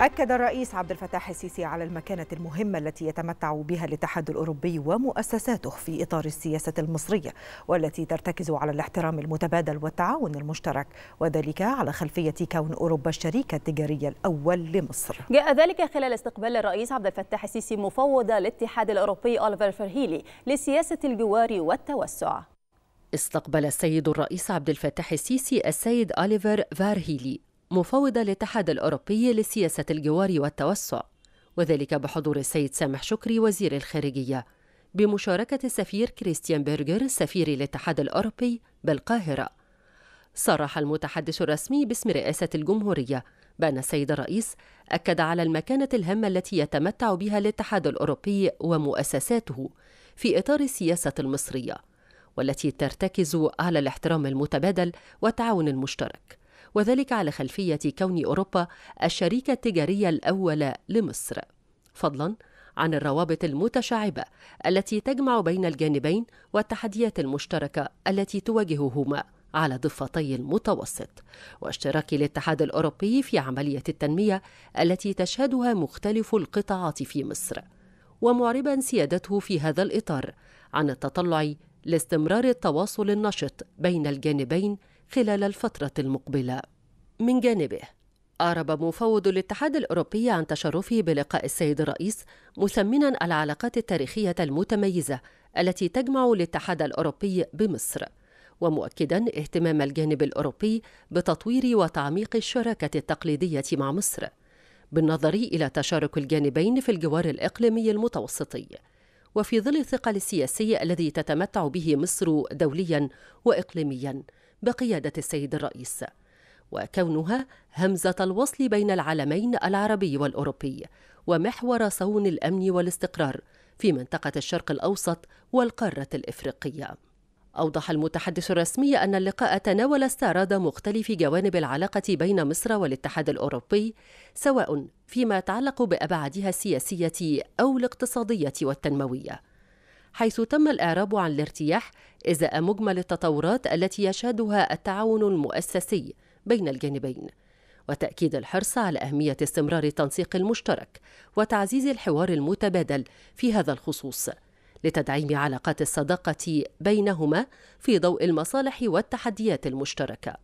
أكد الرئيس عبد الفتاح السيسي على المكانة المهمة التي يتمتع بها الاتحاد الأوروبي ومؤسساته في إطار السياسة المصرية والتي ترتكز على الاحترام المتبادل والتعاون المشترك وذلك على خلفية كون أوروبا الشريك التجاري الأول لمصر جاء ذلك خلال استقبال الرئيس عبد الفتاح السيسي مفوض الاتحاد الأوروبي أوليفر فرهيلي لسياسة الجوار والتوسع استقبل السيد الرئيس عبد الفتاح السيسي السيد أوليفر فارهيلي مفوضة الاتحاد الأوروبي لسياسة الجوار والتوسع وذلك بحضور السيد سامح شكري وزير الخارجية بمشاركة السفير كريستيان بيرجر سفير الاتحاد الأوروبي بالقاهرة صرح المتحدث الرسمي باسم رئاسة الجمهورية بأن السيد الرئيس أكد على المكانة الهامة التي يتمتع بها الاتحاد الأوروبي ومؤسساته في إطار السياسة المصرية والتي ترتكز على الاحترام المتبادل والتعاون المشترك وذلك على خلفية كون أوروبا الشريك التجاري الأول لمصر فضلا عن الروابط المتشعبة التي تجمع بين الجانبين والتحديات المشتركة التي تواجههما على ضفتي المتوسط واشتراك الاتحاد الأوروبي في عملية التنمية التي تشهدها مختلف القطاعات في مصر ومعربا سيادته في هذا الإطار عن التطلع لاستمرار التواصل النشط بين الجانبين خلال الفترة المقبلة. من جانبه، أعرب مفوض الاتحاد الأوروبي عن تشرفه بلقاء السيد الرئيس مثمنا العلاقات التاريخية المتميزة التي تجمع الاتحاد الأوروبي بمصر، ومؤكدا اهتمام الجانب الأوروبي بتطوير وتعميق الشراكة التقليدية مع مصر. بالنظر إلى تشارك الجانبين في الجوار الإقليمي المتوسطي. وفي ظل الثقل السياسي الذي تتمتع به مصر دوليا واقليميا بقيادة السيد الرئيس وكونها همزة الوصل بين العالمين العربي والأوروبي ومحور صون الأمن والاستقرار في منطقة الشرق الأوسط والقارة الإفريقية أوضح المتحدث الرسمي أن اللقاء تناول استعراض مختلف جوانب العلاقة بين مصر والاتحاد الأوروبي سواء فيما يتعلق بأبعادها السياسية أو الاقتصادية والتنموية حيث تم الإعراب عن الارتياح إزاء مجمل التطورات التي يشهدها التعاون المؤسسي بين الجانبين وتأكيد الحرص على أهمية استمرار التنسيق المشترك وتعزيز الحوار المتبادل في هذا الخصوص لتدعيم علاقات الصداقة بينهما في ضوء المصالح والتحديات المشتركة.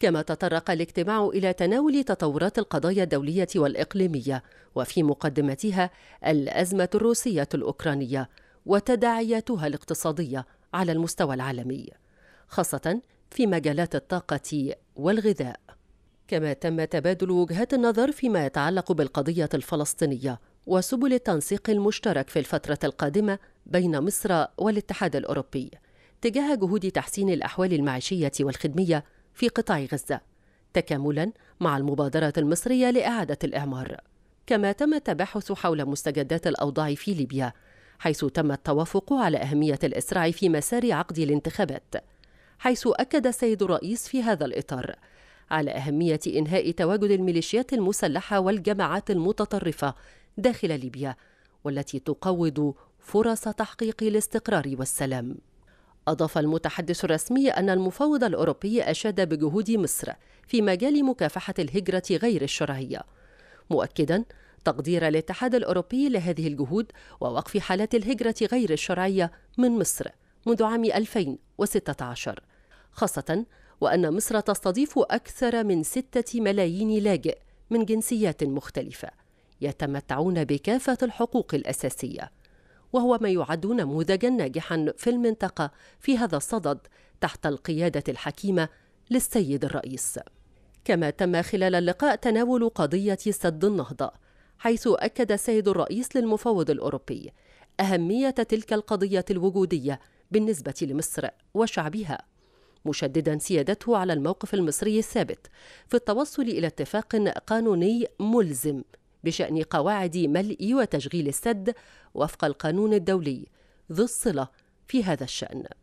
كما تطرق الاجتماع إلى تناول تطورات القضايا الدولية والإقليمية وفي مقدمتها الأزمة الروسية الأوكرانية وتداعياتها الاقتصادية على المستوى العالمي خاصة في مجالات الطاقة والغذاء كما تم تبادل وجهات النظر فيما يتعلق بالقضية الفلسطينية وسبل التنسيق المشترك في الفترة القادمة بين مصر والاتحاد الأوروبي تجاه جهود تحسين الأحوال المعيشية والخدمية في قطاع غزة تكاملا مع المبادرة المصرية لإعادة الإعمار كما تم التباحث حول مستجدات الأوضاع في ليبيا حيث تم التوافق على أهمية الإسراع في مسار عقد الانتخابات حيث أكد السيد الرئيس في هذا الإطار على أهمية إنهاء تواجد الميليشيات المسلحة والجماعات المتطرفة داخل ليبيا والتي تقوض فرص تحقيق الاستقرار والسلام. أضاف المتحدث الرسمي أن المفوض الأوروبي أشاد بجهود مصر في مجال مكافحة الهجرة غير الشرعية، مؤكدا تقدير الاتحاد الأوروبي لهذه الجهود ووقف حالات الهجرة غير الشرعية من مصر منذ عام 2016 خاصة وأن مصر تستضيف أكثر من ستة ملايين لاجئ من جنسيات مختلفة يتمتعون بكافة الحقوق الأساسية وهو ما يعد نموذجا ناجحا في المنطقة في هذا الصدد تحت القيادة الحكيمة للسيد الرئيس كما تم خلال اللقاء تناول قضية سد النهضة حيث أكد السيد الرئيس للمفوض الأوروبي أهمية تلك القضية الوجودية بالنسبة لمصر وشعبها مشددا سيادته على الموقف المصري الثابت في التوصل إلى اتفاق قانوني ملزم بشأن قواعد ملء وتشغيل السد وفق القانون الدولي ذو الصلة في هذا الشأن